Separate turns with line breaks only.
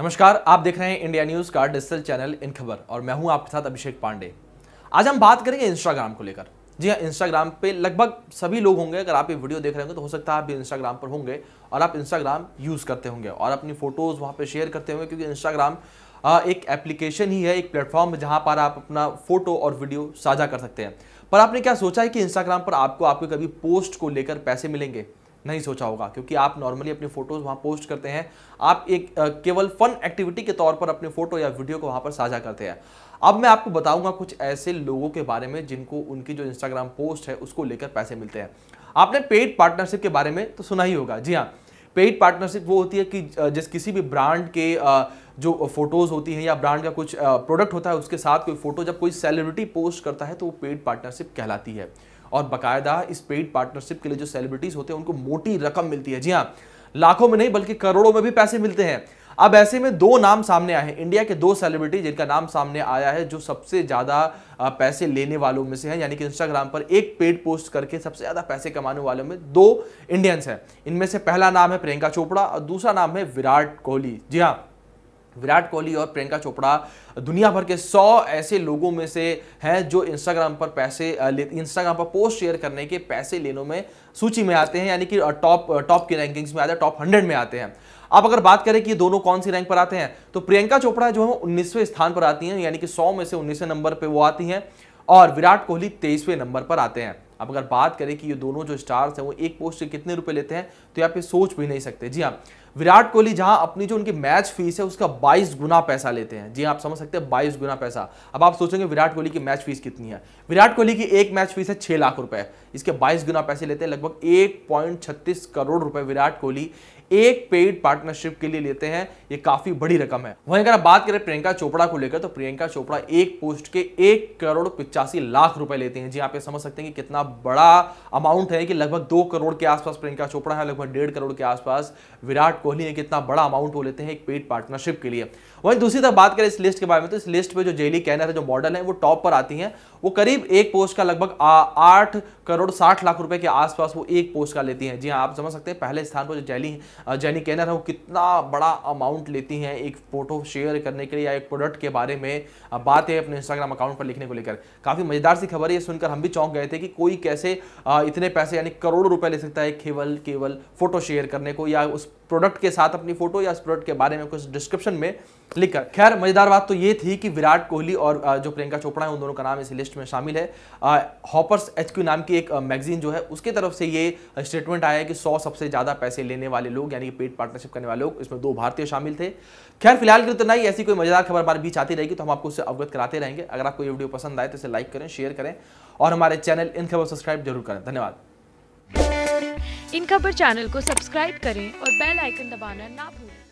नमस्कार आप देख रहे हैं इंडिया न्यूज का डिजिटल चैनल इन खबर और मैं हूं आपके साथ अभिषेक पांडे आज हम बात करेंगे इंस्टाग्राम को लेकर जी हाँ इंस्टाग्राम पे लगभग सभी लोग होंगे अगर आप ये वीडियो देख रहे होंगे तो हो सकता है आप भी इंस्टाग्राम पर होंगे और आप इंस्टाग्राम यूज़ करते होंगे और अपनी फ़ोटोज़ वहाँ पे शेयर करते होंगे क्योंकि इंस्टाग्राम एक एप्लीकेशन ही है एक प्लेटफॉर्म जहां जहाँ पर आप अपना फ़ोटो और वीडियो साझा कर सकते हैं पर आपने क्या सोचा है कि इंस्टाग्राम पर आपको आपके कभी पोस्ट को लेकर पैसे मिलेंगे नहीं सोचा होगा क्योंकि आप नॉर्मली अपनी फोटोज वहां पोस्ट करते हैं आप एक केवल फन एक्टिविटी के तौर पर अपने फोटो या वीडियो को वहां पर साझा करते हैं अब मैं आपको बताऊंगा कुछ ऐसे लोगों के बारे में जिनको उनकी जो इंस्टाग्राम पोस्ट है उसको लेकर पैसे मिलते हैं आपने पेड पार्टनरशिप के बारे में तो सुना ही होगा जी हाँ पेड पार्टनरशिप वो होती है कि जिस किसी भी ब्रांड के जो फोटोज़ होती है या ब्रांड का कुछ प्रोडक्ट होता है उसके साथ कोई फोटो जब कोई सेलिब्रिटी पोस्ट करता है तो वो पेड पार्टनरशिप कहलाती है और बाकायदा इस पेड पार्टनरशिप के लिए जो सेलिब्रिटीज होते हैं उनको मोटी रकम मिलती है जी हाँ लाखों में नहीं बल्कि करोड़ों में भी पैसे मिलते हैं अब ऐसे में दो नाम सामने आए हैं इंडिया के दो सेलिब्रिटी जिनका नाम सामने आया है जो सबसे ज़्यादा पैसे लेने वालों में से हैं यानी कि इंस्टाग्राम पर एक पेड पोस्ट करके सबसे ज़्यादा पैसे कमाने वालों में दो इंडियंस हैं इनमें से पहला नाम है प्रियंका चोपड़ा और दूसरा नाम है विराट कोहली जी हाँ विराट कोहली और प्रियंका चोपड़ा दुनिया भर के सौ ऐसे लोगों में से हैं जो इंस्टाग्राम पर पैसे इंस्टाग्राम पर पोस्ट शेयर करने के पैसे लेने में सूची में आते हैं यानी कि टॉप टॉप की रैंकिंग्स में आते हैं टॉप हंड्रेड में आते हैं आप अगर बात करें कि दोनों कौन सी रैंक पर आते हैं तो प्रियंका चोपड़ा जो है उन्नीसवें स्थान पर आती हैं यानी कि सौ में से उन्नीसवें नंबर पर वो आती हैं और विराट कोहली तेईसवें नंबर पर आते हैं अब अगर बात करें कि ये दोनों जो स्टार्स हैं वो एक पोस्ट के कितने रुपए लेते हैं तो यहाँ पे सोच भी नहीं सकते जी हाँ विराट कोहली जहाँ अपनी जो उनकी मैच फीस है उसका 22 गुना पैसा लेते हैं जी हाँ, आप समझ सकते हैं 22 गुना पैसा अब आप सोचेंगे विराट कोहली की मैच फीस कितनी है विराट कोहली की एक मैच फीस है छह लाख रुपए इसके 22 गुना पैसे लेते हैं लगभग 1.36 करोड़ रुपए विराट कोहली एक पेड पार्टनरशिप के लिए लेते हैं ये काफी बड़ी रकम है वहीं अगर आप बात करें प्रियंका चोपड़ा को लेकर तो प्रियंका चोपड़ा एक पोस्ट के एक करोड़ पिचासी लाख रुपए लेते हैं जी हाँ, आप ये समझ सकते हैं कि कितना बड़ा अमाउंट है कि लगभग दो करोड़ के आसपास प्रियंका चोपड़ा है लगभग डेढ़ करोड़ के आसपास विराट कोहली है कितना बड़ा अमाउंट वो लेते हैं एक पेड पार्टनरशिप के लिए वहीं दूसरी तरफ बात करें इस लिस्ट के बारे में तो इस लिस्ट में जो जेली कैनर है जो मॉडल है वो टॉप पर आती है वो करीब एक पोस्ट का लगभग आठ करोड़ साठ लाख रुपए के आसपास वो एक पोस्ट का लेती है जी हाँ आप समझ सकते हैं पहले स्थान पर जो जेली e है जैनी कहना रहा वो कितना बड़ा अमाउंट लेती हैं एक फ़ोटो शेयर करने के लिए या एक प्रोडक्ट के बारे में बात है अपने इंस्टाग्राम अकाउंट पर लिखने को लेकर काफ़ी मज़ेदार सी खबर है ये सुनकर हम भी चौंक गए थे कि कोई कैसे इतने पैसे यानी करोड़ों रुपये ले सकता है केवल केवल फ़ोटो शेयर करने को या उस प्रोडक्ट के साथ अपनी फ़ोटो या उस प्रोडक्ट के बारे में कुछ डिस्क्रिप्शन में लिखकर खैर मज़ेदार बात तो ये थी कि विराट कोहली और जो प्रियंका चोपड़ा है उन दोनों का नाम इस लिस्ट में शामिल है हॉपर्स एच नाम की एक मैगजीन जो है उसके तरफ से ये स्टेटमेंट आया है कि सौ सबसे ज़्यादा पैसे लेने वाले लोग लोग यानी कि पेड पार्टनरशिप करने वाले लोग इसमें दो भारतीय शामिल थे खैर फिलहाल के तो इतना ही ऐसी कोई मजेदार खबर हमारे बीच आती रहेगी तो हम आपको उससे अवगत कराते रहेंगे अगर आपको ये वीडियो पसंद आए तो इसे लाइक करें शेयर करें और हमारे चैनल इन खबर सब्सक्राइब जरूर करें धन्यवाद इन खबर चैनल को सब्सक्राइब करें और बेल आइकन दबाना ना भूलें